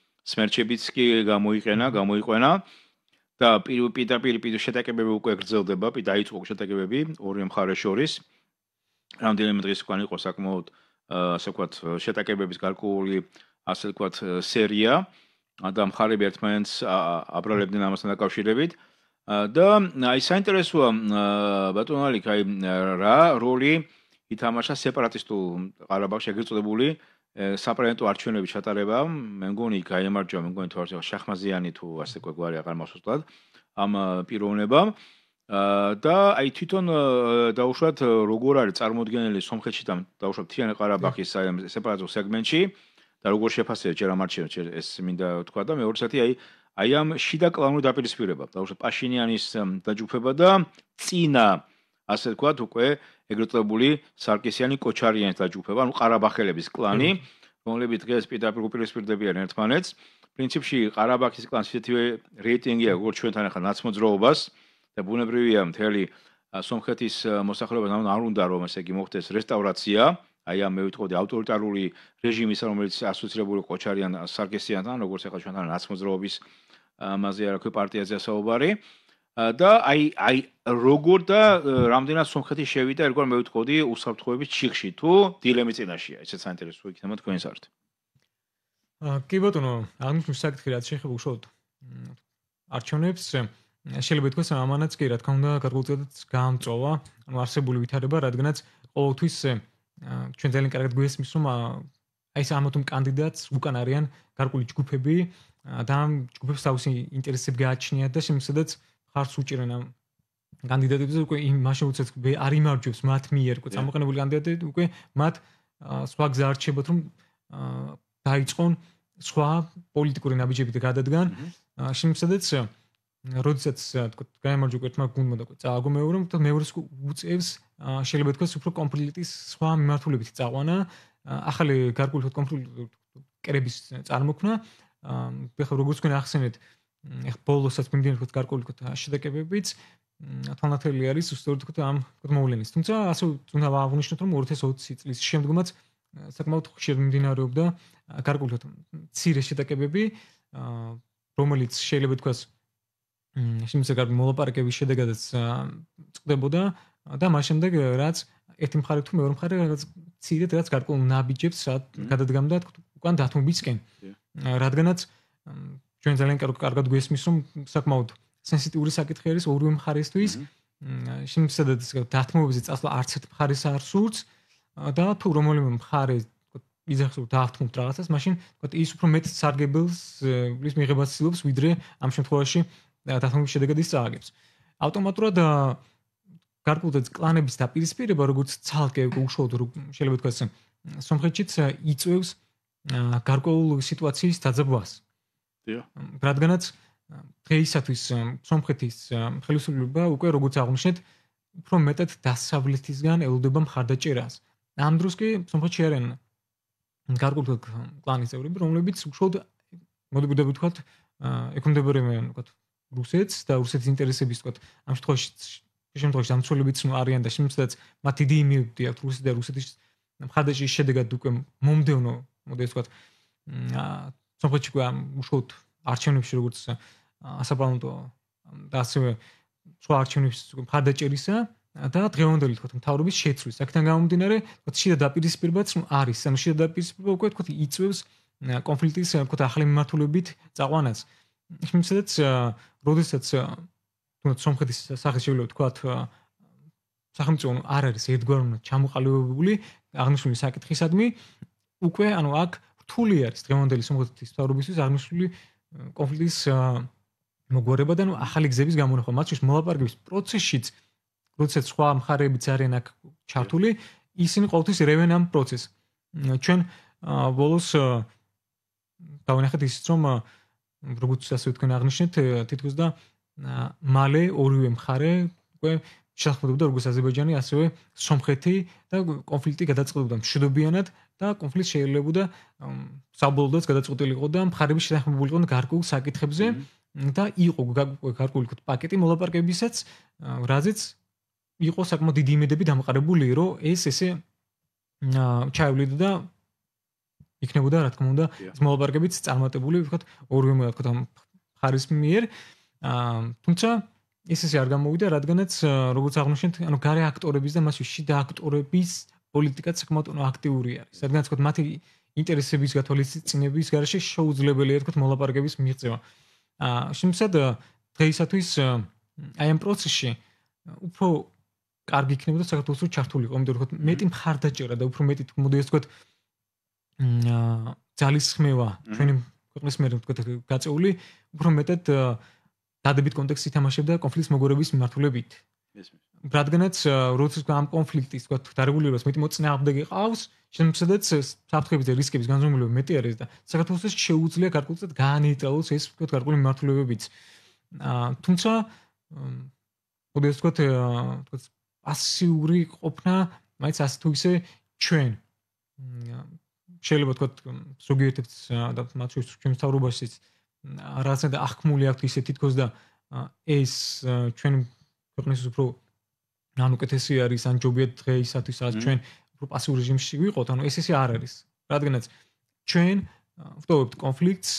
სმერჩებიც კი გამოიყენა, გამოიყენა და პირდაპირ შეტაკებები უკვე გრძელდება, დაიწყო შეტაკებები ორი მხარეს შორის. რამდენიმე დღის უკან იყო საკმაოდ ასე ვქოთ შეტაკებების გარკვეული ასე ვქოთ სერია და მხარეები ერთმანეთს აბრალებდნენ ამასთან დაკავშირებით. და აი საინტერესოა ბატონ ალიქ აი რა როლი ითამაშა სეპარატისტულ ყარაბაღში შეგრძლებული საპრემიერო არჩევნების ჩატარება, მე მგონი გამარჯვა, მე მგონი თორე შახმაზიანი თუ ასე გვარი აღარ მახსოვს თქვა ამ პიროვნებამ და აი თვითონ დაუშვათ როგორ არის წარმოქმნილი სომხეთში და დაუშვათ თიანი ყარაბახის სეპარატო სეგმენტში და როგორ შეფასება ჯერ ამ არჩევნებს ეს მინდა თქვა და მეორე საათი აი აი ამ შიდა კლანური დაპირისპირება დაუშვათ პაშინიანის დაჯუფება და წინა ასე თქვა უკვე ეგრეთ წოდებული სარკისიანი კოჩარიანის დაჯგუფება, ანუ ყარაბახელების კლანი, რომლებიც დღეს პირდაპირ უპირისპირდებიან ერთმანეთს. პრინციპში ყარაბახის კლანს ისეთივე რეიტინგი აქვს, როგორც ჩვენთან ახლა ნაცმოძრაობას და ბუნებრივია მთელი სომხეთის მოსახლეობას არ უნდა რომ ესე იგი მოხდეს რესტავრაცია. აი ამ მე ვიტყოდი ავტორიტარული რეჟიმის რომელიც ასოცირებული ყოჩარიან სარკესიანთან როგორც ახლა ჩვენთან ნაცმოძრაობის ამაზე არაქვი პარტიაზეა საუბარი. და აი აი როგორ და რამდენად სომხეთი შევიდა ერთგვარ მეუთქოდი უსაფრთხოების ჩიხში თუ დილემის წინაშია ესე საინტერესო იქნება თქვენს ართ აა კი ბატონო აღნიშნული საკითხი რაც შეიძლება უშუალოდ არჩევნებს შეიძლება ითქვას რომ ამანაც კი რა თქმა უნდა გარკვეულწილად გამწოვა ანუ არსებული ვითარება რადგანაც ყოველთვის ჩვენ ძალიან კარგად გვესმის რომ აი ეს ამათუმ კანდიდატს უკან არიან გარკული ჯგუფები და ამ ჯგუფებს თავისი ინტერესები გააჩნიათ და შემდეგაც ხარს უჭირენ ამ კანდიდატებს უკვე იმაში უცეც არ იმარჯვებს მათ მიერ უკვე წარმოქმნილი კანდიდატები უკვე მათ სხვა გზა არჩევოთ რომ დაიწყონ სხვა პოლიტიკური ნაბიჯები და გადადგან mm-hmm. შემიძლიათ როდესაც თქო გამარჯვე ერთმა გუნდმა და წააგო მეორე რომ მეორეს უწევს შეიძლება თქოს უფრო კონფლიქტის სხვა მიმართულებით წაყვანა ახალი გარკვეულ კონფლიქტ კერების წარმოქმნა ეხლა როგორც თქვენ ახსენეთ ეხ ბოლოსაც მინდა თქვა გარკვეულწოდ შედეგებებიც თანათელი არის უბრალოდ თქო ამ მოვლენის თუმცა ასე უნდა აღვნიშნოთ რომ 2020 წლის შემდგომაც საკმაოდ ხშირ მიმდინარეობდა გარკვეულწოდ ცირე შედეგები რომელიც შეიძლება თქვას შემდეგ გარკვეული მოლაპარაკების შედეგადაც წდებოდა და მას შემდეგ რაც ერთი მხარე თუ მეორე მხარე რაც ცირე რაც გარკვეულ ნაბიჯებს გადადგამდა უკან დათმობისკენ რადგანაც ჩვენ ძალიან კარგად გვესმის რომ საკმაოდ სენსიტიური საკითხი არის ორივე მხარისთვის შემიძლიათ ეს დათმობებზე წასვლა არც ერთ მხარეს არ სურს და თუ რომელიმე მხარე იძახს რომ დაახთმოთ რაღაცას მაშინ თქვათ ის უფრო მეტ სარგებელს ის მიღებას ცდილობს ვიდრე ამ შემთხვევაში დათმობის შედეგად ის წააგებს ავტომატურად გარკვეულწ კლანების დაპირისპირება როგორც ცალკე უშუალოდ შეიძლება თქვას სამხრეთშიც იწევს გარკვეულ სიტუაციის დაძაბვას დიახ რადგანაც დღეისათვის სომხეთის ხელისუფლება უკვე როგორც აღნიშნეთ უფრო მეტად დასავლეთისგან ელოდება მხარდაჭერას ამ დროს კი სომხეთში არიან გარკვეულ კლანის წევრები რომლებიც უშუალოდ მოდებოდა ვთქვათ ეკონდებერებიან ვთქვათ რუსეთს და რუსეთის ინტერესების ვთქვათ ამ შემთხვევაში შემთხვევაში ამცველებიც არიან და შემთხვევაც მათ დიდი იმედი აქვს რუსეთის და რუსეთის მხარდაჭერის შედეგად უკვე მომდევნო მოდი ვთქვათ სოფლში გვა უშოთ არჩევნებში როგორც ასაბრალოდ და ასევე სხვა არჩევნებში მხარდაჭერისა და დღევანდელი თქო თავრობის შეცვლის აქედან გამომდინარე თქო შეიძლება დაპირისპირებაც ნუ არის ანუ შეიძლება დაპირისპირება უკვე თქო იწევს კონფლიქტის თქო ახალი მიმართულებით წაყვანას იმისადაც როდესაც თქო სამხედის სახის შევლო თქო სახელმწიფო არ არის ერთგვარად ჩამოყალიბებული აღნიშნული საკითხისადმი უკვე ანუ აქ რთული არის დღევანდელი სამხედრო ისტორიისთვის აღნიშნული კონფლიქტის მოგვარება და ნუ ახალი გზების გამონახვა მათ შორის მოლაპარაკების პროცესშიც როდესაც სხვა მხარეები ძალიან აქ ჩართული ისინი ყოველთვის რევენ ამ პროცესს ჩვენ ბოლოს დავინახეთ ისიც რომ როგორც ასე ვთქვენ აღნიშნეთ თითქოს და მალე ორივე მხარე უკვე შეხმობდა როგორც აზერბაიჯანი ასევე სომხეთი და კონფლიქტი გადაწყვეტდა მშვიდობიანად და კონფლიქტი შეიძლებაუდა საბოლოოდაც გადაწყვეტილიყო და მხარეები შეთანხმებული იყონ გარკვეულ საკითხებზე და იყო გარკვეული თ პაკეტი მოლაპარაკებისაც რაზეც იყო საკმაოდ დიდი იმედები დამყარებული რომ ეს ესე ჩაივლიდა და იქნებოდა რა თქმა უნდა მოლაპარაკებით წარმატებული ვთქვათ ორივე მოთქვათ ამ ხარის მიერ თუმცა ის ისე არ გამოვიდა რადგანაც როგორც აღნიშნეთ ანუ გარე აქტორების და მასში შიდა აქტორების პოლიტიკა საკმაოდ უნო აქტიური არის. რადგანაც თქო მათი ინტერესების გათვალისწინების გარეშე შეუძლებელია თქო მოლაპარაკების მიღწევა. აა შემცად დღეისათვის აი ამ პროცესში უფრო კარგი იქნება და საქართველოს ჩართულიყო, იმიტომ რომ მეტი მხარდაჭერა და უფრო მეტი მოდიეს თქო აა ძალისხმევა ჩვენი ქვეყნის მიერ თქო გაწეული უფრო მეტად დადებით კონტექსტი თამაშებდა კონფლიქტის მოგვარების მიმართულებით. მესმის რადგანაც როდესაც ამ კონფლიქტის თქვა დარეგულირებას მეტი მოწინააღმდეგე ყავს შემცდეთ საფრთხების და რისკების განზომილება მეტი არის და საქართველოს შეუძლია გარკვეულწილად განეიტრალოს ეს თქვა გარკვეული მიმართულებებიც აა თუმცა ოდეს თქვა თქვა ასიური ყოფნა მაინც ასე თუ ისე ჩვენ შეიძლება თქვა ზოგიერთებს და მათ შორის ჩვენს თავრობაშიც რაღაცა და ახკმული აქვს ისეთი თქოს და ეს ჩვენ ქვეყნის უფრო ანუ უკეთესი არის ან ჯობიათ დღეისათვის რაც ჩვენ უფრო პასიურ რეჟიმში ვიყოთ, ანუ ეს ისე არ არის. რადგანაც ჩვენ ვფტოვებთ კონფლიქტს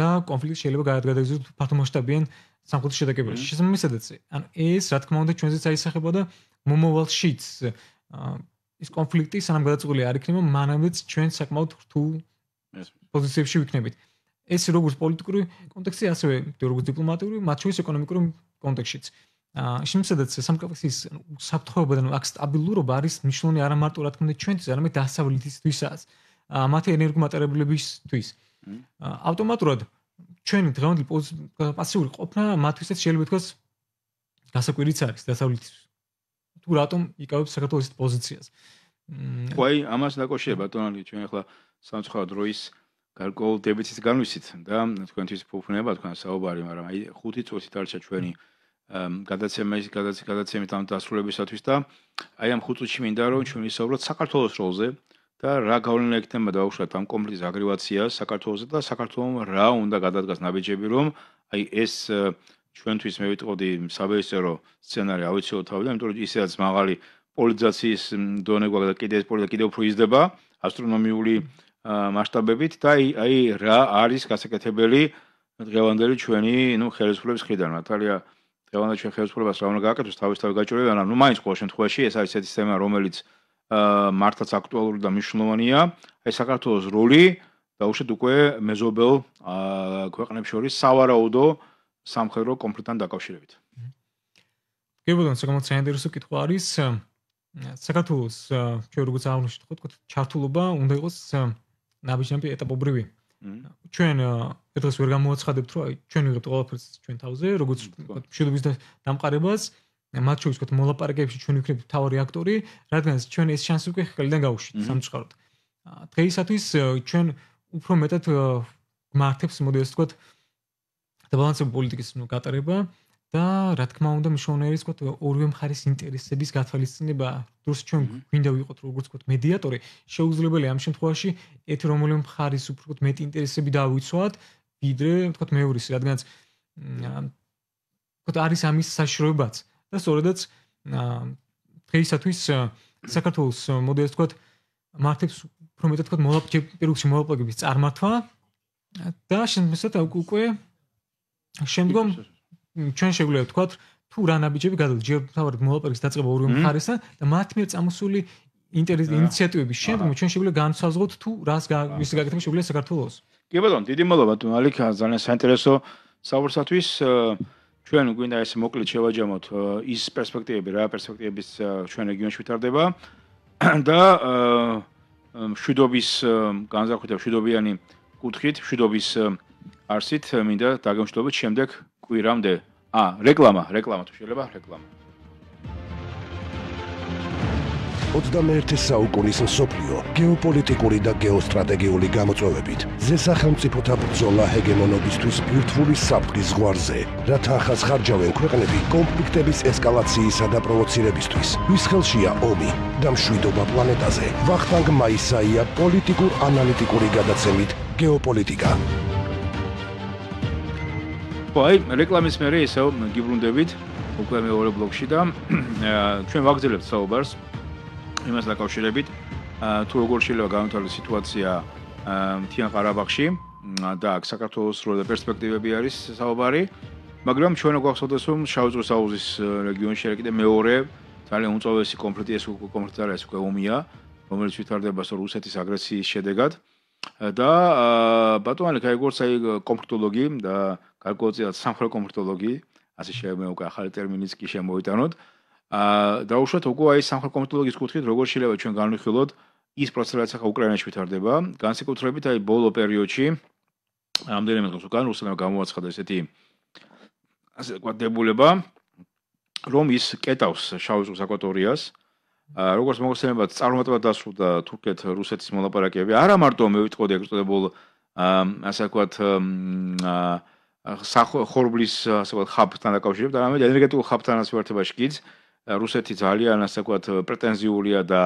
და კონფლიქტი შეიძლება გადაადგილდეს ფართო მასშტაბიან სამხედრო შედეგებში. შესაძლოა ეს, ანუ ეს რა თქმა უნდა ჩვენზეც აისახება და მომავალშიც ის კონფლიქტი სანამ გადაწყვილი არ იქნება, მანამდეც ჩვენ საკმაოდ რთულ პოზიციებში ვიქნებით. ეს როგორც პოლიტიკური კონტექსტი, ასევე როგორც დიპლომატიური, მათ შორის ეკონომიკური კონტექსტშიც. შემცდეთ სამკაფისის საფრთხეობა და აქ სტაბილურობა არის მნიშვნელოვანი არა მარტო რა თქმა უნდა ჩვენთვის, არამედ დასავლეთისთვისაც. მათი ენერგომატარებლებისთვის. ავტომატურად ჩვენი დღევანდელი პასიური ყოფნა მათთვისაც შეიძლება თქოს გასაკვირიც არის დასავლეთის. თუ რატომ იკავებს საქართველოს ეს პოზიციას. ყოი ამას დაკავშირება ტონალი ჩვენ ახლა სამცხეო დროის გარკვეულ დებიცის განვისით და თქვენთვის ფუფუნება თქვენ საუბარი, მაგრამ აი 5 წუთი დარჩა ჩვენი გადაცემის გადაცემის ამ დასრულებისათვის და აი ამ ხუთუჩი მინდა რომ ჩვენ ვისაუბროთ საქართველოს როლზე და რა გავლენა ექნება დაუშვათ ამ კონფლიქტის აგრევაცია საქართველოს და საქართველოს რა უნდა გადადგას ნაბიჯები რომ აი ეს ჩვენთვის მე ვიტყოდი საბეისერო სცენარი ავიციო თავი და იმიტომ რომ ისედაც მაღალი პოლიზაციის დონე გვაქვს და კიდე ეს პოლიზა კიდე უფრო იზრდება ასტრონომიული მასშტაბებით და აი აი რა არის გასაკეთებელი დღევანდელი ჩვენი ნუ ხელისუფლების ხრიდან ნატალია დევანდა ჩვენ ხელისუფლებას რა უნდა გააკეთოს თავისთავად გაჭირვებიან ანუ მაინც ყოველ შემთხვევაში ეს არის ესეთი თემა რომელიც მართლაც აქტუალური და მნიშვნელოვანია აი საქართველოს როლი და უშეთ უკვე მეზობელ ქვეყნებს შორის სავარაუდო სამხედრო კონფლიქტთან დაკავშირებით გებოდან საკმაოდ საინტერესო კითხვა არის საქართველოს ჩვენ როგორც აღვნიშნეთ ხო თქო ჩართულობა უნდა იყოს ნაბიჯები ეტაპობრივი ჩვენ დღეს ვერ გამოაცხადებთ რომ აი ჩვენ ვიღებთ ყველაფერს ჩვენ თავზე როგორც ვთქვათ შეძლებს დამყარებას მათ შორის ვთქვათ მოლაპარაკებებში ჩვენ ვიქნებით თავი რეაქტორი რადგანაც ჩვენ ეს შანსი უკვე ხელიდან გავუშვით სამწუხაროდ დღეისათვის ჩვენ უფრო მეტად გმართებს მოდი ასე ვთქვათ დაბალანსებული პოლიტიკის ნუ გატარება აა და რა თქმა უნდა მშოვნელი ვთქვათ ორივე მხარის ინტერესების გათვალისწინება დროს ჩვენ გვინდა ვიყოთ როგორც ვთქვათ მედიატორი შეუძლებელია ამ შემთხვევაში ერთ რომელიმე მხარის უფრო ვთქვათ მეტი ინტერესები დავიცვათ ვიდრე ვთქვათ მეორის რადგანაც ვთქვათ არის ამის საშროებაც და სწორედაც დღეისათვის საქართველოს მოდელს ვთქვათ მარტებს უფრო მეტად ვთქვათ მოლაპჯე პირუკში მოლაპლაგების წარმართვა და შემდგომ უკვე შემდგომ ჩვენ შეგვიძლია ვთქვა თუ რანაბიჯები გადადო ჯერ თავად მოლაპარაკეს დაწყება ორი მხარესთან და მათ მიერ წამოსული ინიციატივების შემდგომ ჩვენ შეგვიძლია განსაზღვროთ თუ რას ის გაგეთმა შეგვიძლია საქართველოს კი ბატონო დიდი მადლობა თალიკ ძალიან საინტერესო საუბრსათვის ჩვენ გვინდა ეს მოკლედ შევაჯამოთ ის პერსპექტივები რა პერსპექტივებს ჩვენ რეგიონში ვითარდება და მშვიდობის განზრახვით და მშვიდობიანი კუთხით მშვიდობის არსით მინდა დაგემშვიდობთ შემდეგ კვირამდე. ა, რეკლამა, რეკლამა თუ შეიძლება, რეკლამა. 21-ე საუკუნის მსოფლიო გეოპოლიტიკური და გეოსტრატეგიული გამოწვევებით ზესახელმწიფოთა ბრძოლა ჰეგემონობისთვის ფირთვული საფრთხის ზღვარზე რათა ახას ხარჯავენ ქვეყნები კონფლიქტების ესკალაციისა და პროვოცირებისთვის ვის ხელშია ომი და მშვიდობა პლანეტაზე ვახტანგ მაისაია პოლიტიკურ ანალიტიკური გადაცემით გეოპოლიტიკა ხო აი რეკლამის მერე ისევ გიბრუნდებით უკვე მეორე ბლოკში და ჩვენ ვაგრძელებთ საუბარს იმას დაკავშირებით თუ როგორ შეიძლება განვითარდეს სიტუაცია მთიან ყარაბაღში და აქ საქართველოს როლი და პერსპექტივები არის საუბარი მაგრამ ჩვენ გვახსოვდეს რომ შავი ზღვის აუზის э, რეგიონში არის კიდე მეორე ძალიან უწვევესი კონფლიქტი ეს კონფლიქტი არის უკვე ომია რომელიც ვითარდება სო რუსეთის აგრესიის შედეგად და ბატონალი როგორც აი კომფორტოლოგი და გარკვეულწილად სამხრეთ კომფორტოლოგი ასე შეგვიძლია უკვე ახალი ტერმინიც კი შემოვიტანოთ აა დაუშვათ უკვე აი სამხრეთ კომფორტოლოგიის კუთხით როგორ შეიძლება ჩვენ განვიხილოთ ის პროცესი რაც ახლა უკრაინაში ვითარდება განსაკუთრებით აი ბოლო პერიოდში რამდენიმე დღეს უკან რუსელმა გამოაცხადა ესეთი ასე ყვადებულება რომ ის კეტავს შავ ზღვის აკვატორიას როგორც მოგხსენებათ, წარმოუდგენლად დასრულდა თურქეთ-რუსეთის მოლაპარაკებები. არა მარტო მევიტყოდი ეგრეთ წოდებულ ასე ვქოთ ხორბლის ასე ვქოთ ხაბთან დაკავშირებით, არამედ ენერგეტიკულ ხაბთანაც ვერთებაში კიდს. რუსეთი ძალიან ასე ვქოთ პრეტენზიულია და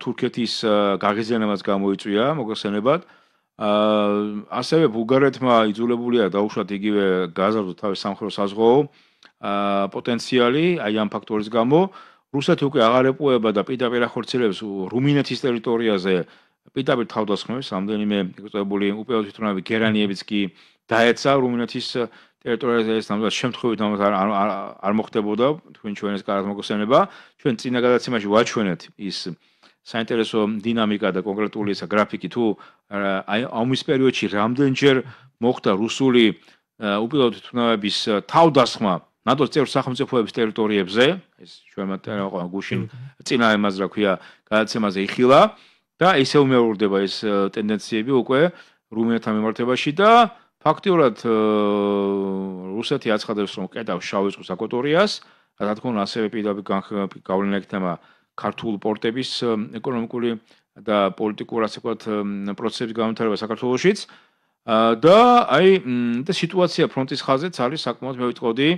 თურქეთის გაღიზიანებას გამოიწვია მოგხსენებათ. ასევე ბულგარეთმა იძულებულია დაუშვათ იგივე გაზარდო თავის სამხრეთ საზღვაო აა პოტენციალი აი ამ ფაქტორის გამო. აა რუსეთი უკვე აღარ ეპუება და პიდაპირ ახორცილებს რუმინეთის ტერიტორიაზე პიდაპირ თავდასხმებს, რამდენიმე ეკუთვნებული უპირველეს თვითონები გერანიებიც კი დაეცა რუმინეთის ტერიტორიაზე ეს ამბობს შემთხვევით ამას არ არ მოხდებოდა თქვენ ჩვენს კარგად მოგხსენება ჩვენ წინა გადაცემაში ვაჩვენეთ ის საინტერესო დინამიკა და კონკრეტული ესა გრაფიკი თუ აი ამის პერიოდში რამდენჯერ მოხდა რუსული უპირველეს თვითონების თავდასხმა ნატოს წევრ სახელმწიფოების ტერიტორიებზე, ეს შემოთან რა ყოა გუშინ mm-hmm. წინა ამას რა ქვია, გადაცემაზე იხილა და ისე უმეორდება ეს ტენდენციები უკვე რუმინეთთან მიმართებაში და ფაქტიურად რუსეთი აცხადებს რომ კედავ შავ ზღვის აკვატორიას, რა თქმა უნდა ასევე პირდაპირ გავლენა ექნება ქართულ პორტების ეკონომიკური და პოლიტიკურ ასე ვთქვათ პროცესების განვითარება საქართველოსშიც და აი და სიტუაცია ფრონტის ხაზეც არის საკმაოდ მეუწყოდი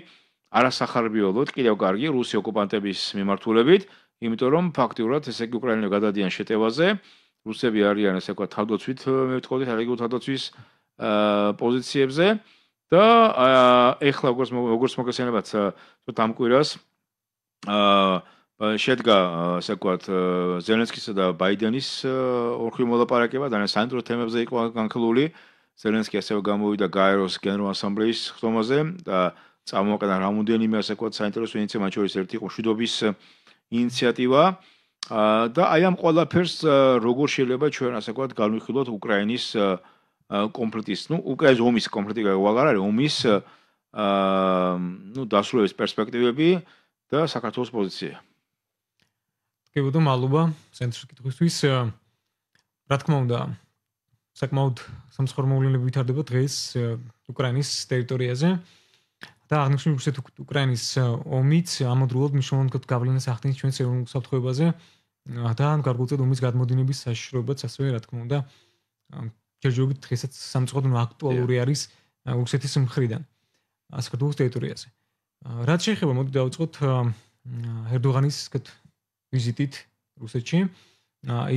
არასახარბიელოდ კიდევ კარგი რუსი ოკუპანტების მიმართულებით, იმიტომ რომ ფაქტიურად ესე იგი უკრაინა გადადიან შეტევაზე, რუსები არიან ესე ვთქვათ თავდაცვით მეტყოდეთ, არიგულ თავდაცვის პოზიციებზე და ეხლა როგორც როგორც მოგესალმებათ დამკვირას შედგა ესე ვთქვათ ზელენსკისა და ბაიდენის ორხი მოლაპარაკება და სანდრო თემებზე იყო განხილული ზელენსკი ასევე გამოვიდა გაეროს გენერალურ ასამბლეის ხდომაზე და წარმოაყენა რამოდენიმე ასე ვქოთ საინტერესო ინიციატივა, მათ შორის ერთი იყო მშვიდობის ინიციატივა და აი ამ ყველაფერს როგორ შეიძლება ჩვენ ასე ვქოთ განვიხილოთ უკრაინის კონფლიქტის, ну, უკრაინის ომის კონფლიქტი გავაღარ არის, ომის აა ну, დასრულების პერსპექტივები და საქართველოს პოზიცია. გეუბნო მალუბა, ცენტრში კითხვისთვის. რა თქმა უნდა, საკმაოდ სამსხორმოვლილები ვითარდება დღეს უკრაინის ტერიტორიაზე. აა და აღნიშნული რუსეთ უკრაინის э, ომიც ამოდროულად მნიშვნელოვნად გავლენას ახდენს ჩვენს ეროვნულ საფრთხეობაზე და ამ გარკვეულწოდ ომის გამოდინების საშიშროებაც ასევე რა თქმა უნდა ჯერჯერობით დღესაც სამწუხაროდ აქტუალური არის э, რუსეთის მხრიდან э, საქართველოს ტერიტორიაზე რაც შეეხება მოდი დავიწყოთ ერდოღანის თქვით ვიზიტით რუსეთში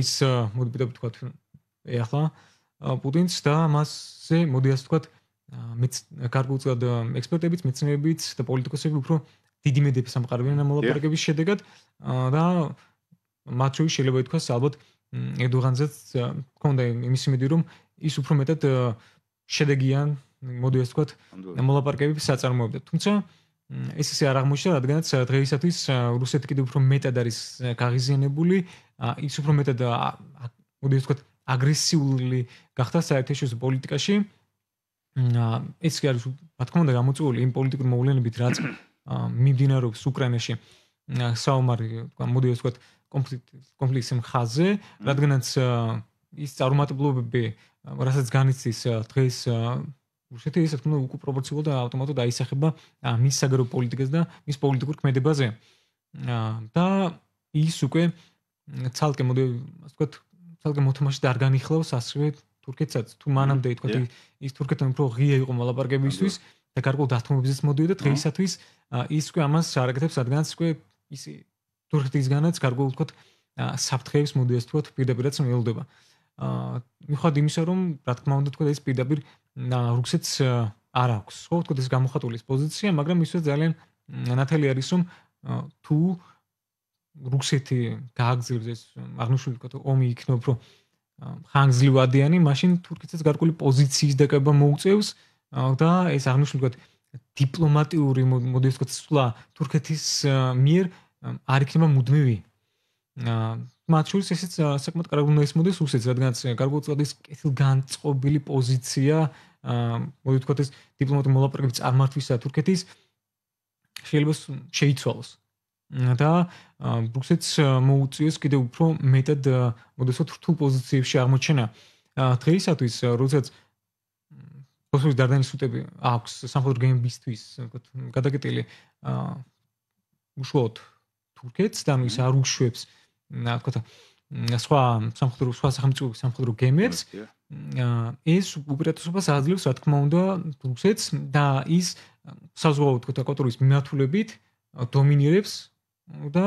ის მოდი დავთქვათ ეახლა პუტინს და მასზე მოდი ასე ვთქვათ მეც გარკვეულწილად ექსპერტებიც, მეცნიერებიც და პოლიტიკოსები უფრო დიდი მედიებს ამყარებენ ამ ოპერაციების შედეგად და მათ შორის შეიძლება ითქვას ალბათ ედუღანზეც კონდა იმის იმედი რომ ის უფრო მეტად შედეგიან მოდი ეს ვთქვათ ამოლაპარკებებს საწარმოებდა თუმცა ეს ისე არ აღმოჩნდა რადგანაც დღეისათვის რუსეთი კიდევ უფრო მეტად არის გაღიზიანებული ის უფრო მეტად მოდი ეს ვთქვათ აგრესიული გახდა საერთაშორისო პოლიტიკაში ეს არის რა თქმა უნდა გამოწვეული იმ პოლიტიკურ მოვლენებით რაც მიმდინარეობს უკრაინაში საომარი თქვა მოდი ეს ვთქვათ კონფლიქტი კონფლიქტის მხაზე რადგანაც ის წარუმატებლობები რასაც განიცდის დღეს რუსეთი ისე თქო უკუ პროპორციულად და ავტომატურად აისახება მის საგარო პოლიტიკას და მის პოლიტიკურ კმედებაზე და ის უკვე ცალკე მოდი ასე ვთქვათ ცალკე მოთმაში და არ განიხლავს ასე ვთქვათ თურქეთსაც თუ მანამდე თქვა ის თურქეთთან უფრო ღია იყო მოლაპარაკებისთვის და გარკვეულ დათმობებზეც მოდიოდა დღეისათვის ის უკვე ამას არაკეთებს რადგანაც უკვე ის თურქეთისგანაც გარკვეულ თქო საფრთხეებს მოდიეს თქო პირდაპირაც მიელდება აა მიხვად იმისა რომ რა თქმა უნდა თქო ეს პირდაპირ რუსეთს არ აქვს ხო თქო ეს გამოხატული პოზიცია მაგრამ ისე ძალიან ნათელი არის რომ თუ რუსეთი გააგზავნეს აღნიშნული თქო ომი იქნება რომ ხანგრძლივადიანი, მაშინ თურქეთის გარკული პოზიციის დაკავება მოუწევს და ეს აღნიშნულად დიპლომატიური მოდი ვთქვათ სულა თურქეთის მიერ არ იქნება მუდმივი. მათ შორის ესეც საკმაოდ კარგი უნდა ის მოდის უსეც, რადგან გარკულ წოდის კეთილგანწყობილი პოზიცია მოდი ვთქვათ ეს დიპლომატიური მოლაპარაკების წარმართვისა თურქეთის შეიძლება შეიცვალოს. და ბრუქსელს მოუწიოს კიდევ უფრო მეტად მოდესოთ რთულ პოზიციებში აღმოჩენა. დღეისათვის როდესაც ფოსფორის დარდანის უტები აქვს სამხედრო გემებისთვის გადაკეტილი უშუალოდ თურქეთს და მის არ უშვებს თქო სხვა სამხედრო სხვა სახელმწიფო სამხედრო გემებს ეს უპირატესობას აძლევს რა თქმა უნდა ბრუქსელს და ის საზღვაო თქო კონტროლის მიმართულებით დომინირებს და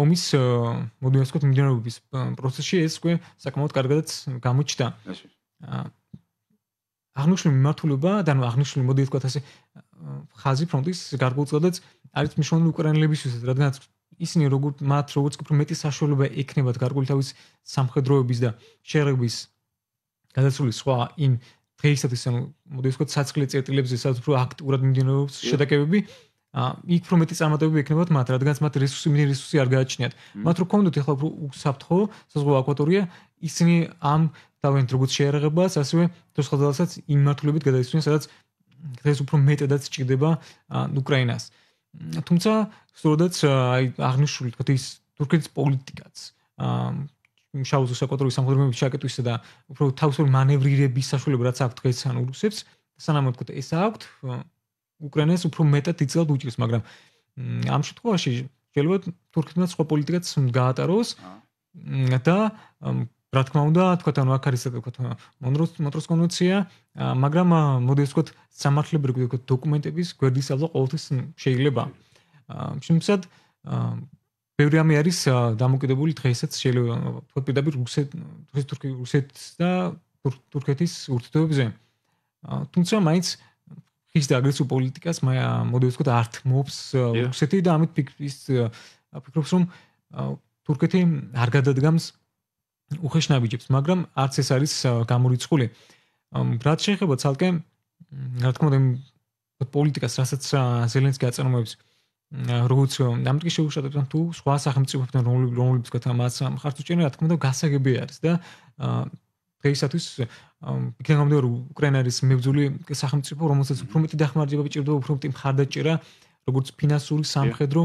ომის მოდიას ვთქვათ მიმდინარეობის პროცესში ეს უკვე საკმაოდ კარგადაც გამოჩნდა. აღნიშნული მიმართულება და აღნიშნული მოდიას ვთქვათ ასე ხაზი ფრონტის გარკვეულწოდებაც არის მნიშვნელოვანი უკრაინელებისთვის, რადგანაც ისინი როგორც მათ როგორც უფრო მეტი საშუალება ექნებათ გარკვეული თავის სამხედროების და შერების გადასული სხვა იმ დღეისათვის ანუ მოდიას ვთქვათ საცხლე წერტილებზე სადაც უფრო აქტიურად მიმდინარეობს შეტაკებები ა იქ უფრო მეტი წარმატებები ექნებათ მათ, რადგანაც მათ რესურსი მინი რესურსი არ გააჩნიათ. მათ რო გქონდათ ახლა უფრო უსაფრთხო საზღვაო აკვატორია, ისინი ამ დავენთ როგორც შეერაღებას, ასევე თუსხდალსაც იმ მართლობებით გადაისვენენ, სადაც ეს უფრო მეტადაც ჭირდება უკრაინას. თუმცა, სწორედაც აი აღნიშნული თქო ის თურქეთის პოლიტიკაც. ა შაუზო საკვატორის სამხედროები შეაკეტვისა და უფრო თავისუფალ მანევრირების საშუალება რაც აქვს დღეს ან რუსებს, სანამ თქო ეს აქვს უკრაინას უფრო მეტად იძლევა უჭირს, მაგრამ ამ შემთხვევაში შეიძლება თურქეთმა სხვა პოლიტიკაც გაატაროს და რა თქმა უნდა, თქვა თან აქ არის საკეთო მონროს მონროს კონვენცია, მაგრამ მოდის თქვა სამართლებრივი თქვა დოკუმენტების გვერდისავლა ყოველთვის შეიძლება. შემცად ბევრი ამი არის დამოკიდებული დღესაც შეიძლება თქვა პირდაპირ რუსეთ თურქეთის და თურქეთის ურთიერთობებზე. თუმცა მაინც ის დაგრესო პოლიტიკას მოდი ვთქვათ ართმობს რუსეთი და ამით ის ფიქრობს რომ თურქეთი არ გადადგამს უხეშნაბიჯებს მაგრამ არც ეს არის გამორიცხული რაც შეეხება ცალკე რა თქმა უნდა პოლიტიკას რასაც ზელენსკი აწარმოებს როგორც ამიტომ შეუშადებს თუ სხვა სახელმწიფოებთან რომლებიც გათამაცა მხარს უჭერენ რა თქმა უნდა გასაგები არის და დღეისათვის გეგმამდე რომ უკრაინა არის მებრძული სახელმწიფო რომელსაც უფრო მეტი დახმარება ჭირდება უფრო მეტი მხარდაჭერა როგორც ფინანსური სამხედრო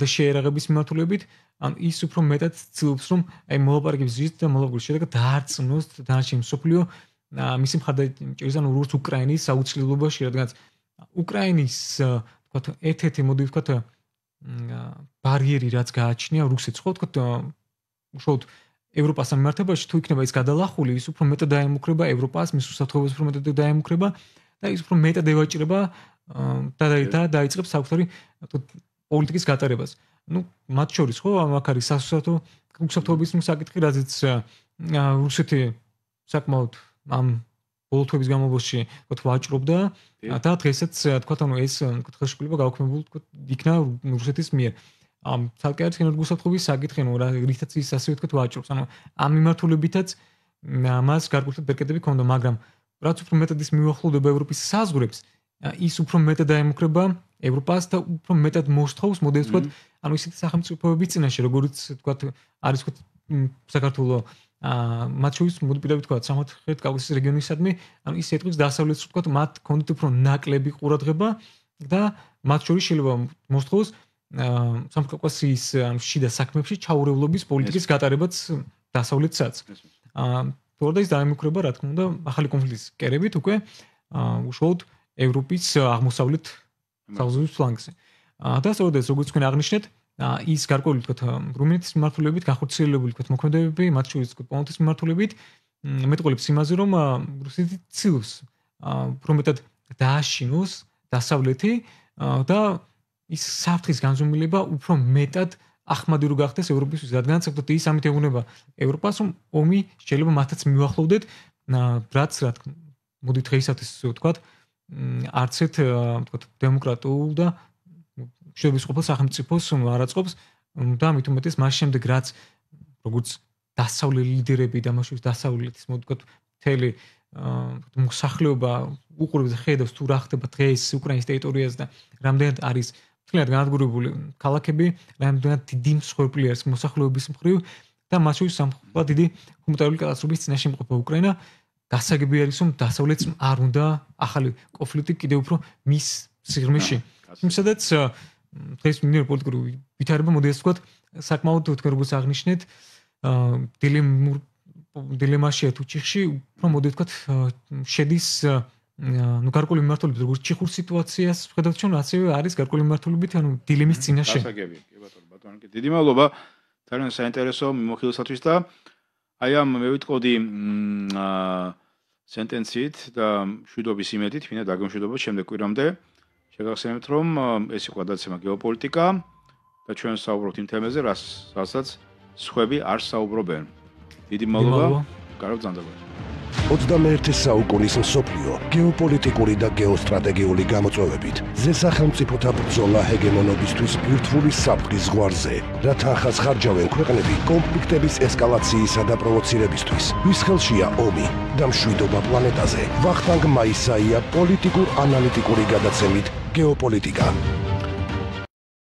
და შეერაღების მიმართულებით ან ის უფრო მეტად ცდილობს რომ აი მოლაპარაკებს ზიზ და მოლაპარაკებს შედეგად დაარწმუნოს დანარჩენ მსოფლიო მისი მხარდაჭერის ან როგორც უკრაინის აუცილებლობაში რადგანაც უკრაინის თქო ერთ-ერთი მოდი თქო ბარიერი რაც გააჩნია რუსეთს ხო თქო უშოთ ევროპას სამართლებაში თუ იქნება ის გადალახული, ის უფრო მეტად დაემუქრება ევროპას, მის უსაფრთხოებას უფრო მეტად დაემუქრება და ის უფრო მეტად ევაჭრება და და დაიწყებს საკუთარი პოლიტიკის გატარებას. ну, მათ შორის ხო ამ ახალი სასუსათო უსაფრთხოების მსაკითხი, რაზეც რუსეთი საკმაოდ ამ ბოლთების გამოვლენში თქო ვაჭრობდა და დღესაც თქო ანუ ეს თქო შეკრება გაუქმებულ თქო იქნა რუსეთის მიერ. ამ თალკე ერთგვარად გუსათხობის საკითხი ნუ რა რითაც ის ასე ვთქვათ ვაჭრობს ანუ ამ მიმართულებითაც მას გარკვეულად ბერკეტები ქონდა მაგრამ რაც უფრო მეტად ის მიუახლოვდება ევროპის საზღვრებს ის უფრო მეტად აემუქრება ევროპას და უფრო მეტად მოსთხოვს მოდეს თქვათ ანუ ისეთი სახელმწიფოების წინაშე როგორც თქვათ არის თქვათ საქართველოს აა მაჩუის მოდიდები თქვა სამხრეთ კავკასიის რეგიონისადმი ანუ ის ეთყვის დასავლეთს თქვა მათ კონდიტ უფრო ნაკლები ყურადღება და მათ შორის შეიძლება მოსთხოვს სამკაკოსის შიდა საქმეებში ჩაურევლობის პოლიტიკის გატარებაც დასავლეთსაც. აა თორდა ის დაემუქრება რა თქმა უნდა ახალი კონფლიქტის კერებით უკვე უშუალოდ ევროპის აღმოსავლეთ საზღვის ფლანგზე. აა და სწორედ როგორც თქვენ აღნიშნეთ, ის გარკვეული თქო რუმინეთის მმართველობებით განხორციელებული თქო მოქმედებები, მათ შორის პონტის მმართველობებით მეტყოლებს იმაზე, რომ რუსეთი ცილს აა რომ მეტად დააშინოს დასავლეთი და აა ის საფრთხის განზომილება უფრო მეტად ახმადი რო გახდეს ევროპისთვის, რადგან საერთოდ ის ამით ეუბნება ევროპას, რომ ომი შეიძლება მათაც მიახლოვდეთ, რაც რა თქმა უნდა დღეისათვის ვთქვათ, არცეთ ვთქვათ დემოკრატიულ და შეიძლება სახელმწიფოს არაწყობს და ამით უმეტეს მას შემდეგ რაც როგორც დასავლელი ლიდერები და მასშტაბის დასავლელის მოდგოთ მთელი ვთქვათ მოსახლეობა უყურებს ხედავს თუ რა ხდება დღეს უკრაინის ტერიტორიაზე და რამდენად არის ძალიან განადგურებული ქალაქები, რამდენად დიდი მსხვერპლი არის მოსახლეობის მხრივ და მასივის სამხრეთ დიდი ჰუმანიტარული კატასტროფის წინაშე იმყოფა უკრაინა. გასაგები არის, რომ დასავლეთ არ უნდა ახალი კონფლიქტი კიდევ უფრო მის სიღრმეში. იმსადაც დღეს მინერ პოლიტიკური ვითარება მოდის თქვა საკმაოდ თქვენ როგორც აღნიშნეთ დილემ დილემაშია თუ ჭიხში, უფრო მოდი თქვა შედის ну გარკული მიმართულებით როგორც ჩიხურ სიტუაციას ხედავთ ჩვენ ასევე არის გარკული მიმართულებით ანუ დილემის წინაშე გასაგები კი ბატონო ბატონო კი დიდი მადლობა ძალიან საინტერესო მიმოხილვისთვის და აი ამ მე ვიტყოდი აა სენტენციით და შვიდობის იმედით ვინა დაგემშვიდობოთ შემდეგ კვირამდე შეგახსენებთ რომ ეს იყო დაცემა გეოპოლიტიკა და ჩვენ საუბრობთ იმ თემაზე რას რასაც სხვები არ საუბრობენ დიდი მადლობა გარკვეულ ძანდაბას 21-ე საუკუნის მსოფლიო გეოპოლიტიკური და გეოსტრატეგიული გამოწვევებით ზესახელმწიფოთა ბრძოლა ჰეგემონობისთვის ბირთვული საფრთხის ზღვარზე რათა ახას ხარჯავენ ქვეყნები კონფლიქტების ესკალაციისა და პროვოცირებისთვის ვის ხელშია ომი და მშვიდობა პლანეტაზე ვახტანგ მაისაია პოლიტიკურ ანალიტიკური გადაცემით გეოპოლიტიკა